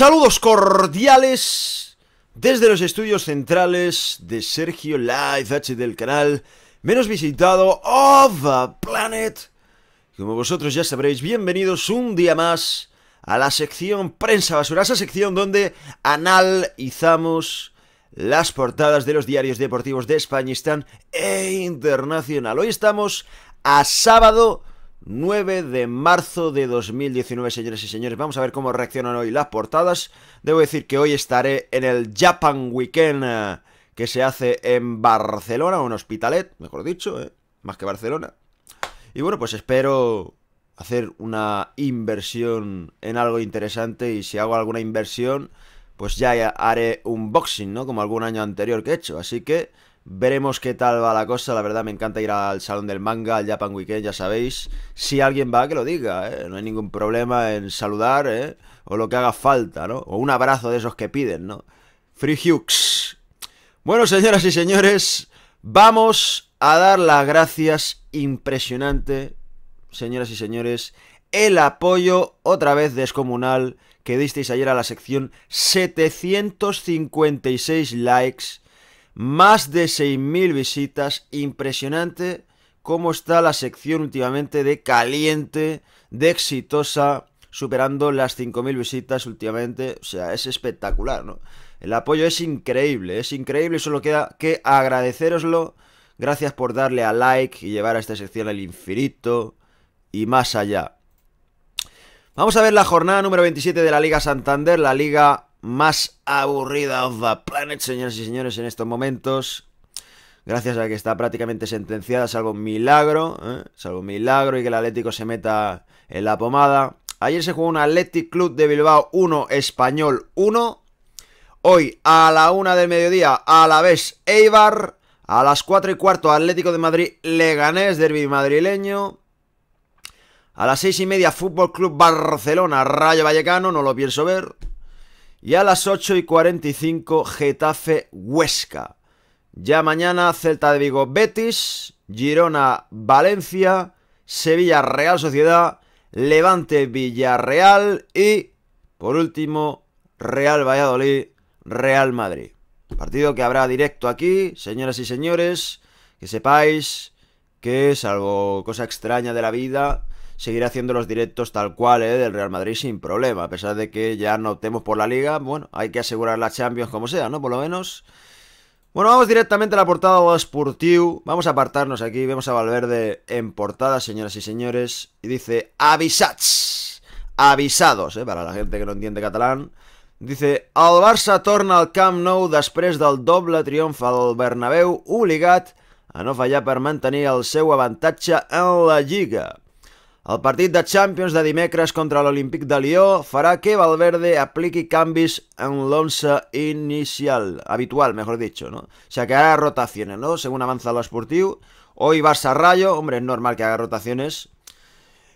Saludos cordiales desde los estudios centrales de Sergio Live del canal menos visitado of the planet. Como vosotros ya sabréis, bienvenidos un día más a la sección Prensa Basura, esa sección donde analizamos las portadas de los diarios deportivos de España están e internacional. Hoy estamos a sábado 9 de marzo de 2019, señores y señores. Vamos a ver cómo reaccionan hoy las portadas. Debo decir que hoy estaré en el Japan Weekend eh, que se hace en Barcelona, o en Hospitalet, mejor dicho, eh, más que Barcelona. Y bueno, pues espero hacer una inversión en algo interesante y si hago alguna inversión, pues ya haré un boxing, ¿no? Como algún año anterior que he hecho. Así que Veremos qué tal va la cosa. La verdad, me encanta ir al Salón del Manga, al Japan Weekend, ya sabéis. Si alguien va, que lo diga, ¿eh? No hay ningún problema en saludar, ¿eh? O lo que haga falta, ¿no? O un abrazo de esos que piden, ¿no? Free Hughes. Bueno, señoras y señores, vamos a dar las gracias impresionante, señoras y señores, el apoyo otra vez descomunal que disteis ayer a la sección 756 likes más de 6.000 visitas, impresionante cómo está la sección últimamente de caliente, de exitosa, superando las 5.000 visitas últimamente, o sea, es espectacular, ¿no? El apoyo es increíble, es increíble solo queda que agradeceroslo. Gracias por darle a like y llevar a esta sección al infinito y más allá. Vamos a ver la jornada número 27 de la Liga Santander, la Liga más aburrida of the planet, señores y señores, en estos momentos. Gracias a que está prácticamente sentenciada, salvo un milagro, ¿eh? salvo un milagro y que el Atlético se meta en la pomada. Ayer se jugó un Athletic Club de Bilbao 1, Español 1. Hoy a la 1 del mediodía, a la vez Eibar. A las 4 y cuarto, Atlético de Madrid, Leganés, Derby madrileño. A las 6 y media, Fútbol Club Barcelona, Rayo Vallecano, no lo pienso ver. Y a las 8 y 45, Getafe Huesca. Ya mañana, Celta de Vigo Betis, Girona Valencia, Sevilla Real Sociedad, Levante Villarreal y, por último, Real Valladolid Real Madrid. Partido que habrá directo aquí, señoras y señores, que sepáis que, algo... cosa extraña de la vida, seguir haciendo los directos tal cual, ¿eh? del Real Madrid sin problema. A pesar de que ya no optemos por la liga, bueno, hay que asegurar la Champions como sea, ¿no? Por lo menos. Bueno, vamos directamente a la portada Sportiu. Vamos a apartarnos aquí. Vemos a Valverde en portada, señoras y señores. Y dice: Avisats. Avisados, ¿eh? para la gente que no entiende catalán. Dice, el Barça torna al Camp Nou després del doble triunfa al Bernabéu, obligat a no fallar per mantenir el seu avantatge en la Liga. Al partido de Champions de dimecres contra Olympique de Lyon, fará que Valverde aplique cambios en Lonça inicial, habitual, mejor dicho, ¿no? O sea, que haga rotaciones, ¿no? Según avanza lo Sportiu, Hoy Barça-Rayo, hombre, es normal que haga rotaciones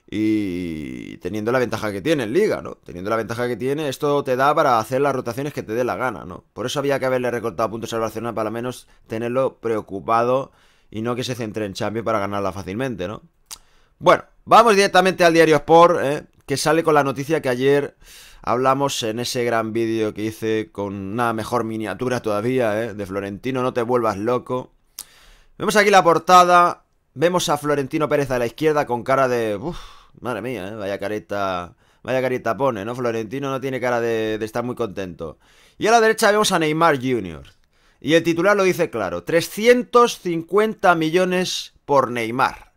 y teniendo la ventaja que tiene en Liga, ¿no? Teniendo la ventaja que tiene, esto te da para hacer las rotaciones que te dé la gana, ¿no? Por eso había que haberle recortado puntos al Barcelona para al menos tenerlo preocupado y no que se centre en Champions para ganarla fácilmente, ¿no? Bueno, Vamos directamente al diario Sport, ¿eh? que sale con la noticia que ayer hablamos en ese gran vídeo que hice con una mejor miniatura todavía, ¿eh? de Florentino, no te vuelvas loco. Vemos aquí la portada, vemos a Florentino Pérez a la izquierda con cara de... Uf, madre mía, ¿eh? vaya careta... Vaya carita pone, ¿no? Florentino no tiene cara de, de estar muy contento. Y a la derecha vemos a Neymar Jr. Y el titular lo dice claro, 350 millones por Neymar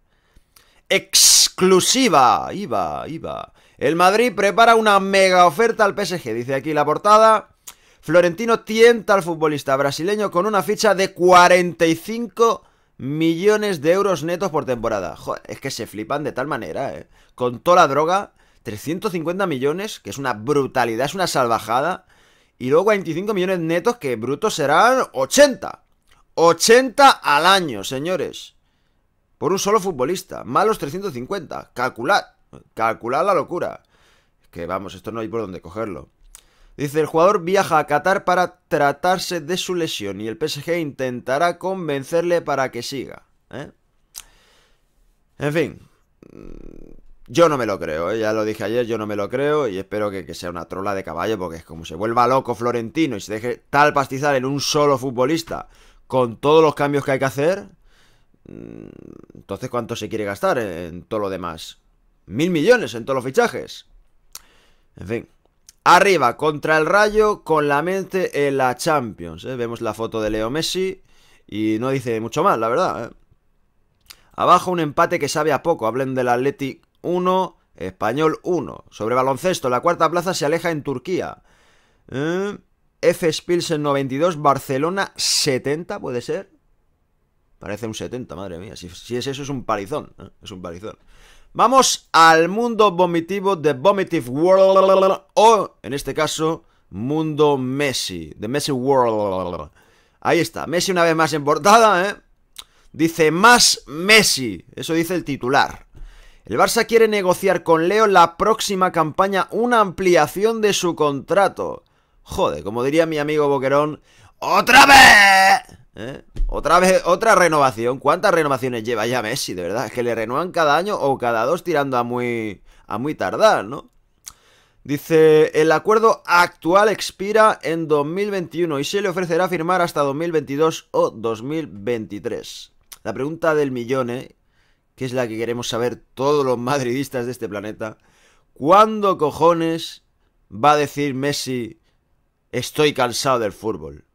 exclusiva. Iba, iba. El Madrid prepara una mega oferta al PSG, dice aquí la portada. Florentino tienta al futbolista brasileño con una ficha de 45 millones de euros netos por temporada. Joder, es que se flipan de tal manera, ¿eh? Con toda la droga, 350 millones, que es una brutalidad, es una salvajada. Y luego 25 millones netos, que brutos serán 80. 80 al año, señores. Por un solo futbolista. Malos 350. Calculad. Calculad la locura. que vamos, esto no hay por dónde cogerlo. Dice, el jugador viaja a Qatar para tratarse de su lesión y el PSG intentará convencerle para que siga. ¿eh? En fin, mm, yo no me lo creo, ¿eh? ya lo dije ayer, yo no me lo creo y espero que, que, sea una trola de caballo porque es como se vuelva loco Florentino y se deje tal pastizar en un solo futbolista con todos los cambios que hay que hacer. Mm, entonces, ¿cuánto se quiere gastar en todo lo demás? Mil millones en todos los fichajes. En fin. Arriba, contra el Rayo, con la mente en la Champions. ¿eh? Vemos la foto de Leo Messi y no dice mucho más, la verdad. ¿eh? Abajo un empate que sabe a poco. Hablen del Athletic 1, Español 1. Sobre baloncesto, la cuarta plaza se aleja en Turquía. ¿Eh? F. Spilsen 92, Barcelona 70, puede ser. Parece un 70, madre mía. Si, es eso, es un palizón, ¿eh? Es un palizón. Vamos al mundo vomitivo de Vomitive World. O, en este caso, mundo Messi. De Messi World. Ahí está. Messi una vez más en portada, ¿eh? Dice más Messi. Eso dice el titular. El Barça quiere negociar con Leo la próxima campaña una ampliación de su contrato. Joder, como diría mi amigo Boquerón, ¡otra vez! ¿Eh? Otra vez, otra renovación. ¿Cuántas renovaciones lleva ya Messi? De verdad, es que le renuevan cada año o cada dos tirando a muy, a muy tardar, ¿no? Dice, el acuerdo actual expira en 2021 y se le ofrecerá firmar hasta 2022 o 2023. La pregunta del millón, ¿eh? que es la que queremos saber todos los madridistas de este planeta, ¿cuándo cojones va a decir Messi, estoy cansado del fútbol?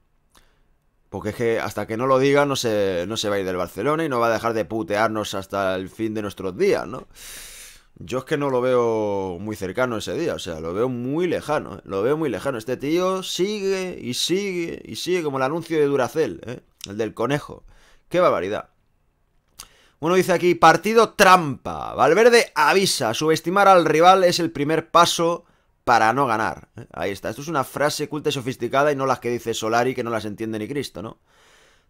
Porque es que hasta que no lo diga no se, no se va a ir del Barcelona y no va a dejar de putearnos hasta el fin de nuestros días, ¿no? Yo es que no lo veo muy cercano ese día, o sea, lo veo muy lejano, ¿eh? lo veo muy lejano. Este tío sigue y sigue y sigue como el anuncio de Duracel, ¿eh? el del conejo. ¡Qué barbaridad! Uno dice aquí, partido trampa. Valverde avisa, subestimar al rival es el primer paso para no ganar. ¿eh? Ahí está. Esto es una frase culta y sofisticada y no las que dice Solari que no las entiende ni Cristo, ¿no?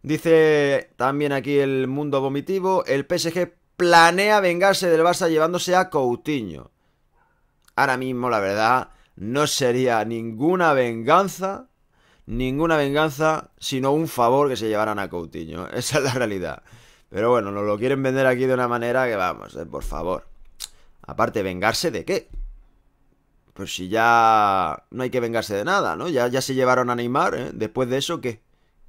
Dice también aquí el mundo vomitivo, el PSG planea vengarse del Barça llevándose a Coutinho. Ahora mismo, la verdad, no sería ninguna venganza, ninguna venganza, sino un favor que se llevaran a Coutinho. Esa es la realidad. Pero bueno, nos lo quieren vender aquí de una manera que vamos, eh, por favor. Aparte, ¿vengarse de qué? Pues si ya no hay que vengarse de nada, ¿no? Ya, ya se llevaron a Neymar, ¿eh? Después de eso, ¿qué?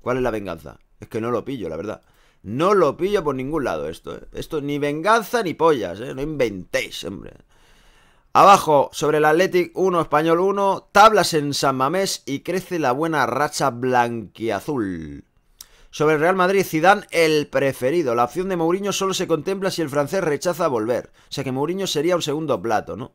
¿Cuál es la venganza? Es que no lo pillo, la verdad. No lo pillo por ningún lado esto, ¿eh? Esto ni venganza ni pollas, ¿eh? No inventéis, hombre. Abajo, sobre el Athletic 1, Español 1, tablas en San Mamés y crece la buena racha blanquiazul. Sobre el Real Madrid, Zidane el preferido. La opción de Mourinho solo se contempla si el francés rechaza volver. O sea que Mourinho sería un segundo plato, ¿no?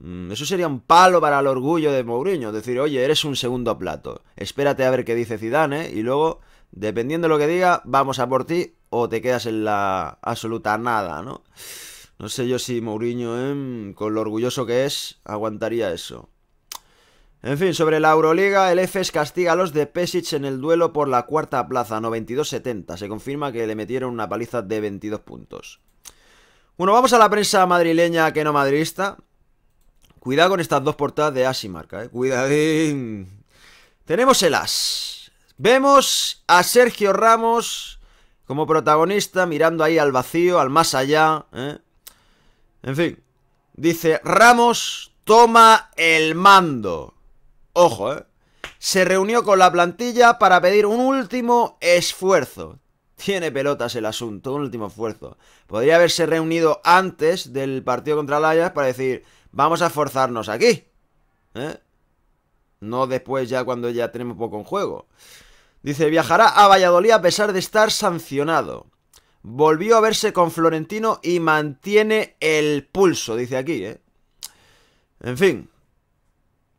Mm, eso sería un palo para el orgullo de Mourinho, decir, oye, eres un segundo plato, espérate a ver qué dice Zidane y luego, dependiendo de lo que diga, vamos a por ti o te quedas en la absoluta nada, ¿no? No sé yo si Mourinho, em, con lo orgulloso que es, aguantaría eso. En fin, sobre la Euroliga, el EFES castiga a los de Pesic en el duelo por la cuarta plaza, 92-70. Se confirma que le metieron una paliza de 22 puntos. Bueno, vamos a la prensa madrileña que no madridista. Cuidado con estas dos portadas de As Marca, ¿eh? Cuidadín. Tenemos el As. Vemos a Sergio Ramos como protagonista mirando ahí al vacío, al más allá. ¿eh? En fin. Dice, Ramos toma el mando. Ojo, ¿eh? Se reunió con la plantilla para pedir un último esfuerzo. Tiene pelotas el asunto, un último esfuerzo. Podría haberse reunido antes del partido contra el para decir, vamos a forzarnos aquí. ¿eh? No después ya cuando ya tenemos poco en juego. Dice, viajará a Valladolid a pesar de estar sancionado. Volvió a verse con Florentino y mantiene el pulso, dice aquí, ¿eh? En fin.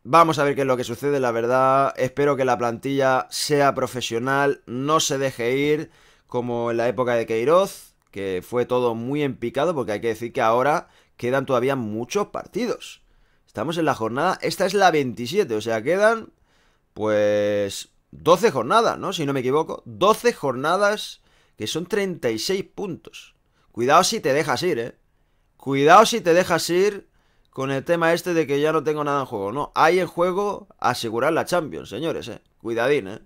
Vamos a ver qué es lo que sucede, la verdad. Espero que la plantilla sea profesional, no se deje ir como en la época de Queiroz, que fue todo muy empicado, porque hay que decir que ahora quedan todavía muchos partidos. Estamos en la jornada, esta es la 27, o sea, quedan pues 12 jornadas, ¿no? Si no me equivoco, 12 jornadas que son 36 puntos. Cuidado si te dejas ir, ¿eh? Cuidado si te dejas ir con el tema este de que ya no tengo nada en juego, ¿no? Hay en juego asegurar la Champions, señores, ¿eh? Cuidadín, ¿eh?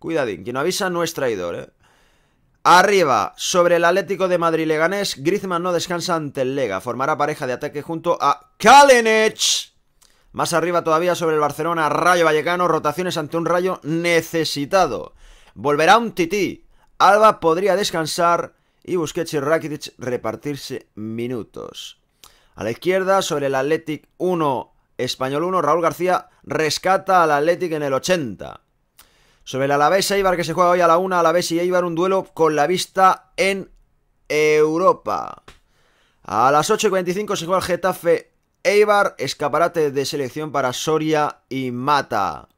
Cuidadín, quien avisa no es traidor, ¿eh? Arriba, sobre el Atlético de Madrid Leganés, Griezmann no descansa ante el Lega. Formará pareja de ataque junto a Kalinic. Más arriba todavía sobre el Barcelona, Rayo Vallecano, rotaciones ante un Rayo necesitado. Volverá un tití. Alba podría descansar y Busquets y Rakitic repartirse minutos. A la izquierda, sobre el Atlético 1, Español 1, Raúl García rescata al Atlético en el 80 sobre el Alavés Eibar que se juega hoy a la 1, Alavés y Eibar un duelo con la vista en Europa. A las 8.45 se juega el Getafe Eibar, escaparate de selección para Soria y Mata.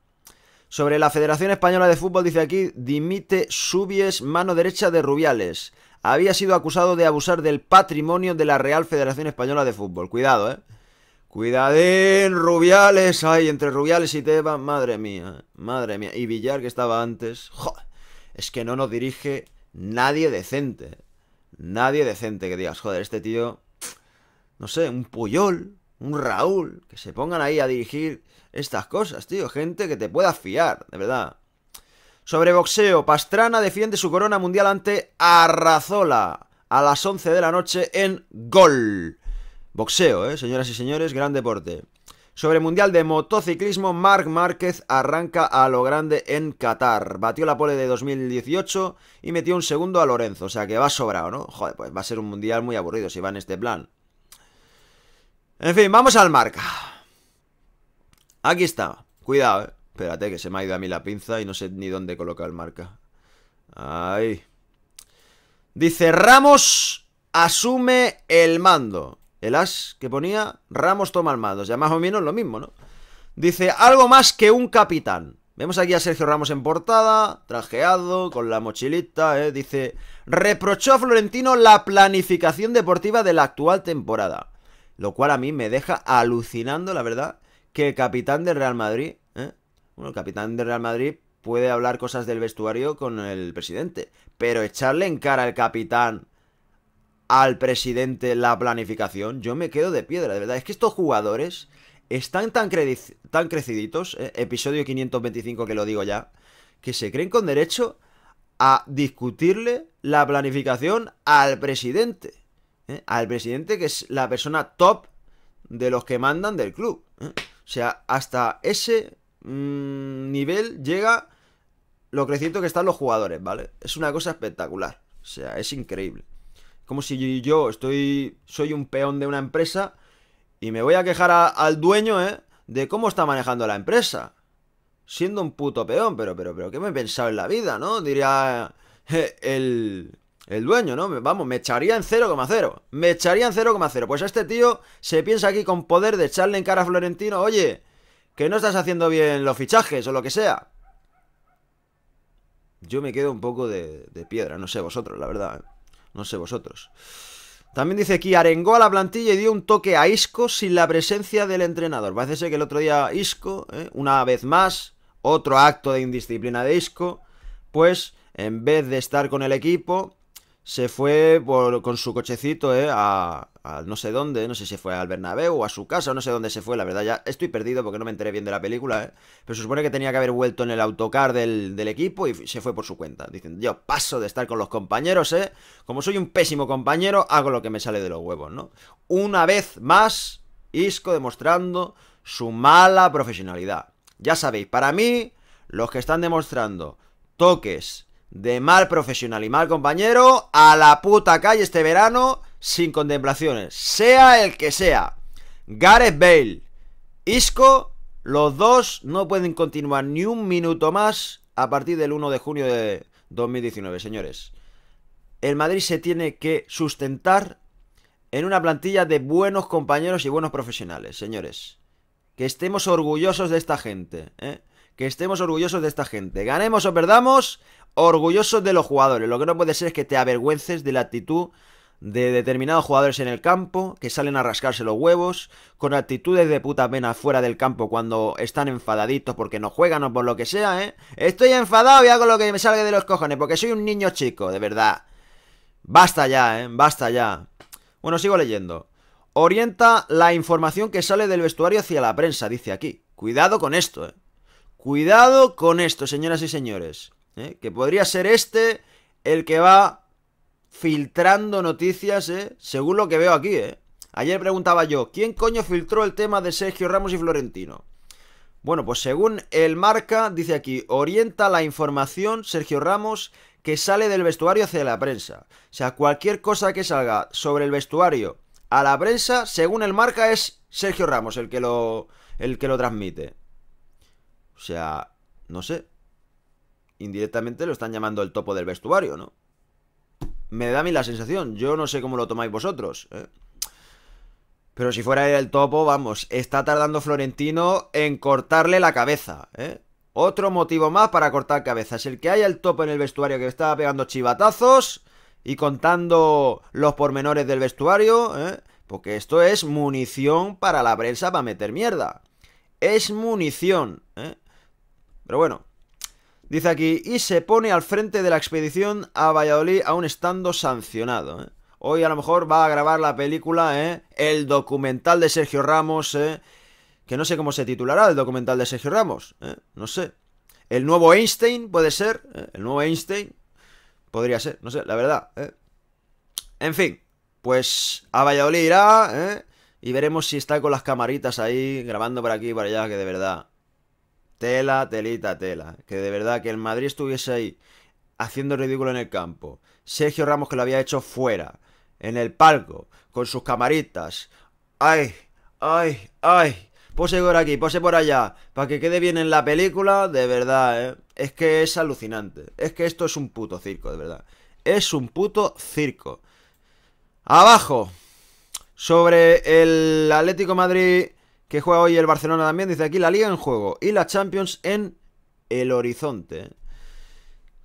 Sobre la Federación Española de Fútbol dice aquí, dimite Subies, mano derecha de Rubiales. Había sido acusado de abusar del patrimonio de la Real Federación Española de Fútbol. Cuidado, ¿eh? Cuidadín, Rubiales, ay, entre Rubiales y Teba, madre mía, madre mía. Y Villar, que estaba antes, es que no nos dirige nadie decente. Nadie decente que digas, joder, este tío, no sé, un Puyol, un Raúl, que se pongan ahí a dirigir estas cosas, tío. Gente que te pueda fiar, de verdad. Sobre boxeo, Pastrana defiende su corona mundial ante Arrazola a las 11 de la noche en Gol. Boxeo, eh, señoras y señores, gran deporte. Sobre el Mundial de Motociclismo, Marc Márquez arranca a lo grande en Qatar. Batió la pole de 2018 y metió un segundo a Lorenzo, o sea que va sobrado, ¿no? Joder, pues va a ser un Mundial muy aburrido si va en este plan. En fin, vamos al marca. Aquí está. Cuidado, ¿eh? Espérate que se me ha ido a mí la pinza y no sé ni dónde colocar el marca. Ahí. Dice Ramos asume el mando. El as que ponía Ramos toma mando. Ya más o menos lo mismo, ¿no? Dice, algo más que un capitán. Vemos aquí a Sergio Ramos en portada, trajeado, con la mochilita, ¿eh? dice, reprochó a Florentino la planificación deportiva de la actual temporada, lo cual a mí me deja alucinando, la verdad, que el capitán del Real Madrid, ¿eh? bueno, el capitán del Real Madrid puede hablar cosas del vestuario con el presidente, pero echarle en cara al capitán al presidente la planificación, yo me quedo de piedra, de verdad. Es que estos jugadores están tan, tan creciditos, eh, episodio 525 que lo digo ya, que se creen con derecho a discutirle la planificación al presidente. Eh, al presidente que es la persona top de los que mandan del club. Eh. O sea, hasta ese mm, nivel llega lo creciente que están los jugadores, ¿vale? Es una cosa espectacular. O sea, es increíble. Como si yo estoy. soy un peón de una empresa y me voy a quejar al dueño, ¿eh? De cómo está manejando la empresa. Siendo un puto peón, pero, pero, pero, ¿qué me he pensado en la vida, no? Diría eh, el, el dueño, ¿no? Vamos, me echaría en 0,0. Me echaría en 0,0. Pues a este tío se piensa aquí con poder de echarle en cara a Florentino, oye, que no estás haciendo bien los fichajes o lo que sea. Yo me quedo un poco de, de piedra, no sé vosotros, la verdad. ¿eh? No sé vosotros. También dice aquí, arengó a la plantilla y dio un toque a Isco sin la presencia del entrenador. Parece ser que el otro día Isco, ¿eh? una vez más, otro acto de indisciplina de Isco, pues en vez de estar con el equipo, se fue con su cochecito ¿eh? a, no sé dónde, no sé si fue al Bernabéu o a su casa, no sé dónde se fue, la verdad ya estoy perdido porque no me enteré bien de la película, ¿eh? pero se supone que tenía que haber vuelto en el autocar del, equipo y se fue por su cuenta, diciendo, yo paso de estar con los compañeros, ¿eh? como soy un pésimo compañero, hago lo que me sale de los huevos, ¿no? Una vez más, Isco demostrando su mala profesionalidad. Ya sabéis, para mí, los que están demostrando toques de mal profesional y mal compañero a la puta calle este verano sin contemplaciones, sea el que sea. Gareth Bale, Isco, los dos no pueden continuar ni un minuto más a partir del 1 de junio de 2019, señores. El Madrid se tiene que sustentar en una plantilla de buenos compañeros y buenos profesionales, señores. Que estemos orgullosos de esta gente, ¿eh? que estemos orgullosos de esta gente. Ganemos o perdamos, orgullosos de los jugadores. Lo que no puede ser es que te avergüences de la actitud de determinados jugadores en el campo, que salen a rascarse los huevos, con actitudes de puta pena fuera del campo cuando están enfadaditos porque no juegan o por lo que sea, ¿eh? Estoy enfadado y hago lo que me salga de los cojones porque soy un niño chico, de verdad. Basta ya, ¿eh? Basta ya. Bueno, sigo leyendo. Orienta la información que sale del vestuario hacia la prensa, dice aquí. Cuidado con esto, ¿eh? Cuidado con esto, señoras y señores. ¿eh? Que podría ser este el que va filtrando noticias, ¿eh? según lo que veo aquí. ¿eh? Ayer preguntaba yo, ¿quién coño filtró el tema de Sergio Ramos y Florentino? Bueno, pues según el marca, dice aquí, orienta la información Sergio Ramos que sale del vestuario hacia la prensa. O sea, cualquier cosa que salga sobre el vestuario a la prensa, según el marca, es Sergio Ramos el que lo, el que lo transmite. O sea, no sé. Indirectamente lo están llamando el topo del vestuario, ¿no? Me da a mí la sensación. Yo no sé cómo lo tomáis vosotros. ¿eh? Pero si fuera el topo, vamos, está tardando Florentino en cortarle la cabeza. ¿eh? Otro motivo más para cortar cabeza. Es El que haya el topo en el vestuario que estaba pegando chivatazos y contando los pormenores del vestuario. ¿eh? Porque esto es munición para la prensa para meter mierda. Es munición. ¿eh? Pero bueno. Dice aquí, y se pone al frente de la expedición a Valladolid aún estando sancionado. ¿eh? Hoy a lo mejor va a grabar la película, ¿eh? el documental de Sergio Ramos, ¿eh? que no sé cómo se titulará el documental de Sergio Ramos, ¿eh? no sé. El nuevo Einstein puede ser, ¿Eh? el nuevo Einstein podría ser, no sé, la verdad. ¿eh? En fin, pues a Valladolid irá y veremos si está con las camaritas ahí grabando por aquí y por allá, que de verdad Tela, telita, tela. Que de verdad que el Madrid estuviese ahí haciendo ridículo en el campo. Sergio Ramos que lo había hecho fuera, en el palco, con sus camaritas. ¡Ay! ¡Ay! ¡Ay! Pose por aquí, pose por allá, para que quede bien en la película, de verdad, ¿eh? Es que es alucinante. Es que esto es un puto circo, de verdad. Es un puto circo. Abajo. Sobre el Atlético Madrid que juega hoy el Barcelona también, dice aquí la Liga en juego y la Champions en el horizonte.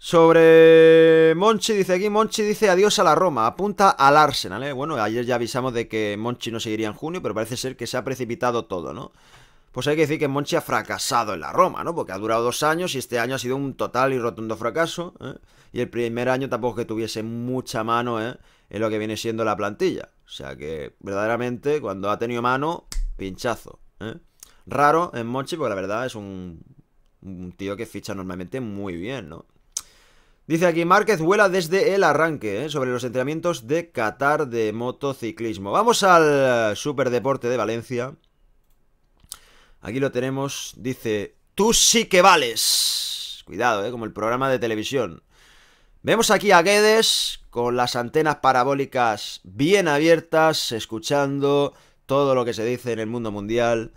Sobre Monchi, dice aquí, Monchi dice adiós a la Roma, apunta al Arsenal. ¿eh? Bueno, ayer ya avisamos de que Monchi no seguiría en junio, pero parece ser que se ha precipitado todo, ¿no? Pues hay que decir que Monchi ha fracasado en la Roma, ¿no? Porque ha durado dos años y este año ha sido un total y rotundo fracaso. ¿eh? Y el primer año tampoco que tuviese mucha mano ¿eh? en lo que viene siendo la plantilla. O sea que verdaderamente cuando ha tenido mano, pinchazo. ¿eh? Raro en Mochi, porque la verdad es un, tío que ficha normalmente muy bien, ¿no? Dice aquí, Márquez vuela desde el arranque ¿eh? sobre los entrenamientos de Qatar de motociclismo. Vamos al Superdeporte de Valencia. Aquí lo tenemos. Dice, tú sí que vales. Cuidado, ¿eh? como el programa de televisión. Vemos aquí a Guedes con las antenas parabólicas bien abiertas, escuchando todo lo que se dice en el mundo mundial,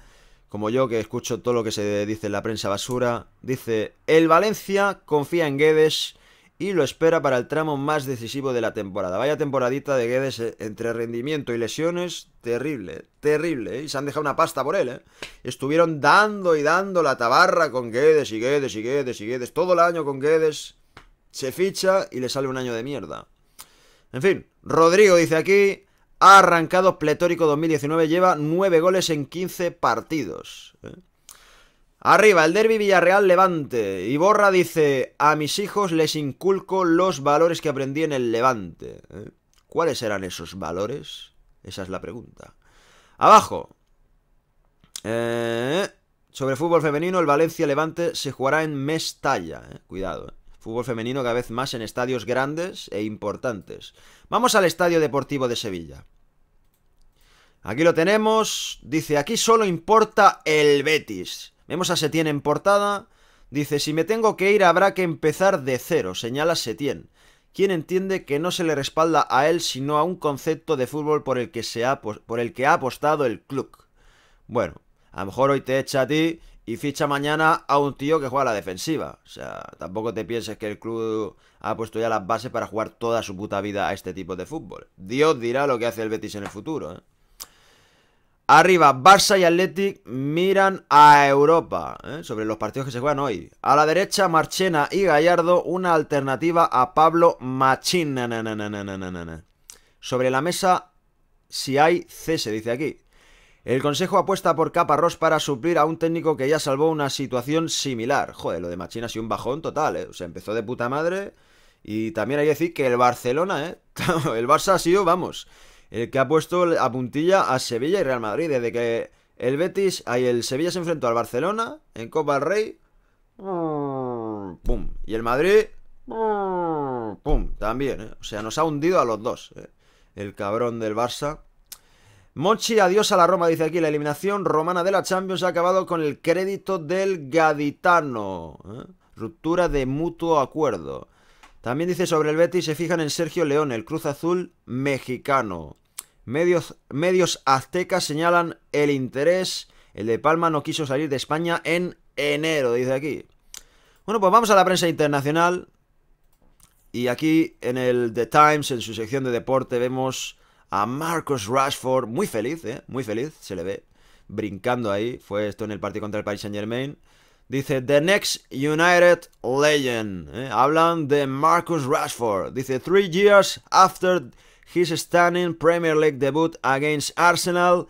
como yo que escucho todo lo que se dice en la prensa basura, dice, el Valencia confía en Guedes y lo espera para el tramo más decisivo de la temporada. Vaya temporadita de Guedes eh, entre rendimiento y lesiones, terrible, terrible. Eh, y se han dejado una pasta por él. ¿eh? Estuvieron dando y dando la tabarra con Guedes y Guedes y Guedes y Guedes. Todo el año con Guedes se ficha y le sale un año de mierda. En fin, Rodrigo dice aquí, ha arrancado pletórico 2019, lleva 9 goles en 15 partidos. ¿eh? Arriba, el derby Villarreal Levante. Iborra dice: A mis hijos les inculco los valores que aprendí en el Levante. ¿eh? ¿Cuáles eran esos valores? Esa es la pregunta. Abajo. Eh, sobre fútbol femenino, el Valencia Levante se jugará en Mestalla. Eh, cuidado. Fútbol femenino cada vez más en estadios grandes e importantes. Vamos al Estadio Deportivo de Sevilla. Aquí lo tenemos. Dice, aquí solo importa el Betis. Vemos a Setién en portada. Dice, si me tengo que ir habrá que empezar de cero, señala Setién. ¿Quién entiende que no se le respalda a él sino a un concepto de fútbol por el que, por el que ha apostado el club? Bueno, a lo mejor hoy te echa a ti y ficha mañana a un tío que juega a la defensiva. O sea, tampoco te pienses que el club ha puesto ya las bases para jugar toda su puta vida a este tipo de fútbol. Dios dirá lo que hace el Betis en el futuro. ¿eh? Arriba, Barça y Athletic miran a Europa ¿eh? sobre los partidos que se juegan hoy. A la derecha, Marchena y Gallardo, una alternativa a Pablo Machín. Sobre la mesa, si hay cese, dice aquí. El Consejo apuesta por Caparrós para suplir a un técnico que ya salvó una situación similar. Joder, lo de Machina ha sido un bajón total, ¿eh? O sea, empezó de puta madre. Y también hay que decir que el Barcelona, ¿eh? El Barça ha sido, vamos, el que ha puesto a puntilla a Sevilla y Real Madrid. Desde que el Betis, ahí el Sevilla se enfrentó al Barcelona en Copa del Rey. ¡Pum! Y el Madrid. ¡Pum! También, ¿eh? O sea, nos ha hundido a los dos. ¿eh? El cabrón del Barça. Mochi, adiós a la Roma, dice aquí. La eliminación romana de la Champions ha acabado con el crédito del gaditano. ¿eh? Ruptura de mutuo acuerdo. También dice sobre el Betis, se fijan en Sergio León, el Cruz Azul mexicano. Medios, medios aztecas señalan el interés. El de Palma no quiso salir de España en enero, dice aquí. Bueno, pues vamos a la prensa internacional. Y aquí en el The Times, en su sección de deporte, vemos a Marcus Rashford, muy feliz, ¿eh? muy feliz, se le ve brincando ahí, fue esto en el partido contra el Paris Saint Germain. Dice, The Next United Legend. ¿eh? Hablan de Marcus Rashford. Dice, Three years after his stunning Premier League debut against Arsenal,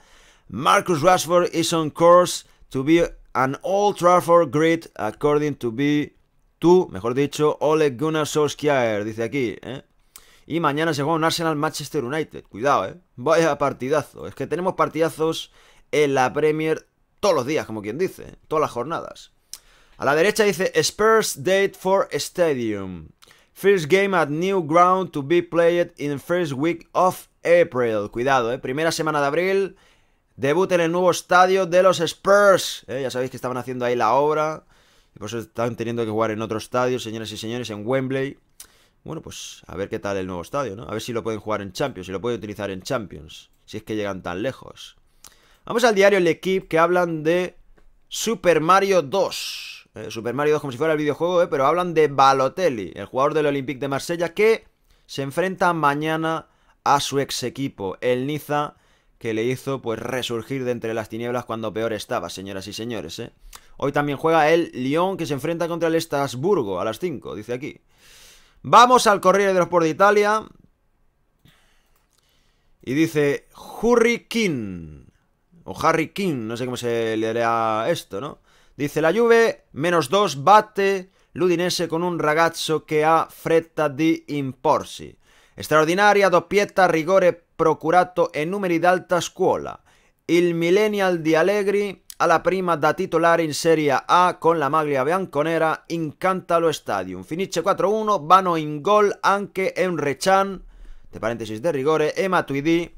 Marcus Rashford is on course to be an Old Trafford great according to be to, mejor dicho, Ole Gunnar Solskjaer. Dice aquí, ¿eh? Y mañana se juega un Arsenal-Manchester United. Cuidado, ¿eh? Vaya partidazo. Es que tenemos partidazos en la Premier todos los días, como quien dice. Todas las jornadas. A la derecha dice Spurs date for stadium. First game at new ground to be played in first week of April. Cuidado, ¿eh? Primera semana de abril. Debut en el nuevo estadio de los Spurs. Eh, ya sabéis que estaban haciendo ahí la obra. Y por eso están teniendo que jugar en otro estadio, señoras y señores, en Wembley. Bueno, pues a ver qué tal el nuevo estadio, ¿no? A ver si lo pueden jugar en Champions, si lo pueden utilizar en Champions, si es que llegan tan lejos. Vamos al diario El Equipo, que hablan de Super Mario 2. Eh, Super Mario 2 como si fuera el videojuego, eh, pero hablan de Balotelli, el jugador del Olympique de Marsella, que se enfrenta mañana a su ex equipo, el Niza, que le hizo pues resurgir de entre las tinieblas cuando peor estaba, señoras y señores. ¿eh? Hoy también juega el Lyon, que se enfrenta contra el Estrasburgo a las 5, dice aquí. Vamos al Corriere los Sport de Italia. Y dice Harry O Harry King, no sé cómo se lea esto, ¿no? Dice la Juve, menos dos bate l'Udinese con un ragazzo que ha fretta di imporsi. extraordinaria doppietta, rigore procurato e numeri d'alta scuola. Il millennial di Allegri la prima da titular en Serie A con la maglia bianconera in lo Stadium. Finisce 4-1, vano in gol anche Enrechan, de paréntesis de rigore, e Matuidi.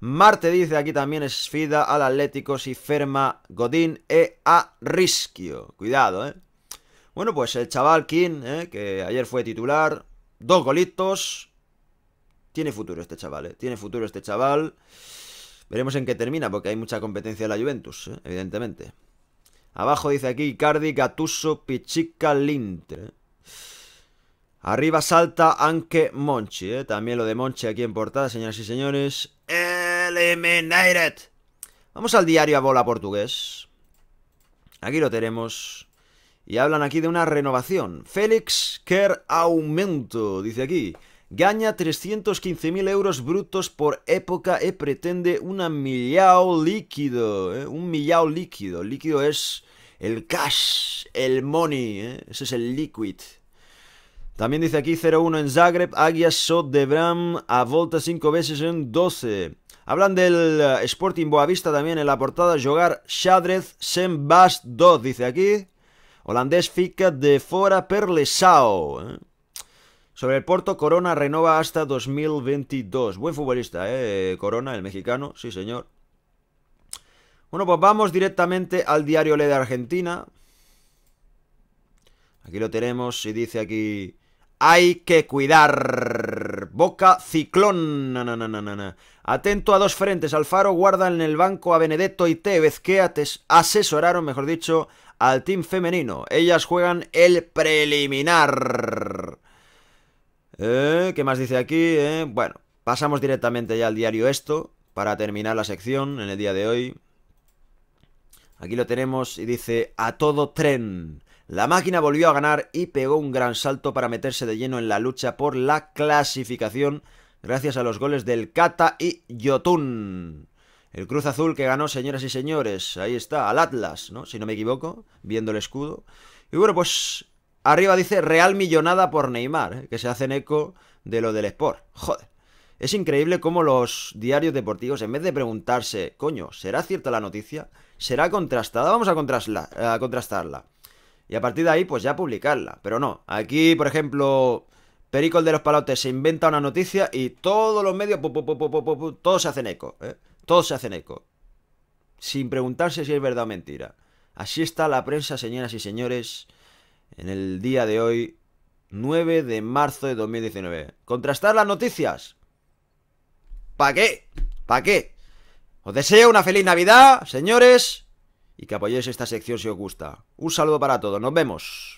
Marte dice aquí también Sfida al Atlético si ferma Godín e a Rischio. Cuidado, ¿eh? Bueno, pues el chaval King, ¿eh? que ayer fue titular, dos golitos. Tiene futuro este chaval, ¿eh? Tiene futuro este chaval. Veremos en qué termina, porque hay mucha competencia de la Juventus, ¿eh? evidentemente. Abajo dice aquí Cardi, Gattuso, Pichica, Lintre. Arriba salta Anke Monchi, ¿eh? También lo de Monchi aquí en portada, señoras y señores. Eliminated. Vamos al diario a bola portugués. Aquí lo tenemos. Y hablan aquí de una renovación. Félix Quer Aumento, dice aquí. Gana 315.000 euros brutos por época y pretende ¿eh? un millao líquido. Un millao líquido. Líquido es el cash, el money. ¿eh? Ese es el liquid. También dice aquí 0-1 en Zagreb, Aguias Sot de Bram a volta 5 veces en 12. Hablan del eh, Sporting Boavista también en la portada, jugar Xadrez bas 2, dice aquí. Holandés fica de fora per lesao. ¿eh? Sobre el Porto, Corona renova hasta 2022. Buen futbolista, ¿eh? Corona, el mexicano, sí señor. Bueno, pues vamos directamente al diario Le de Argentina. Aquí lo tenemos y dice aquí... Hay que cuidar. Boca ciclón. Atento a dos frentes. Alfaro guarda en el banco a Benedetto y Tevez que asesoraron, mejor dicho, al team femenino. Ellas juegan el preliminar. Eh, ¿Qué más dice aquí? Eh, bueno, pasamos directamente ya al diario esto para terminar la sección en el día de hoy. Aquí lo tenemos y dice a todo tren. La máquina volvió a ganar y pegó un gran salto para meterse de lleno en la lucha por la clasificación gracias a los goles del Kata y Yotun. El Cruz Azul que ganó, señoras y señores, ahí está, al Atlas, ¿no? Si no me equivoco, viendo el escudo. Y bueno, pues Arriba dice Real Millonada por Neymar, eh, que se hacen eco de lo del Sport. Joder. Es increíble cómo los diarios deportivos, en vez de preguntarse, coño, ¿será cierta la noticia? ¿Será contrastada? Vamos a, contrastarla. Y a partir de ahí, pues ya publicarla. Pero no, aquí, por ejemplo, Pericol de los Palotes se inventa una noticia y todos los medios, todos se hacen eco. Eh, todos se hacen eco. Sin preguntarse si es verdad o mentira. Así está la prensa, señoras y señores en el día de hoy, 9 de marzo de 2019. Contrastar las noticias. ¿Para qué? ¿Para qué? Os deseo una feliz Navidad, señores, y que apoyéis esta sección si os gusta. Un saludo para todos, nos vemos.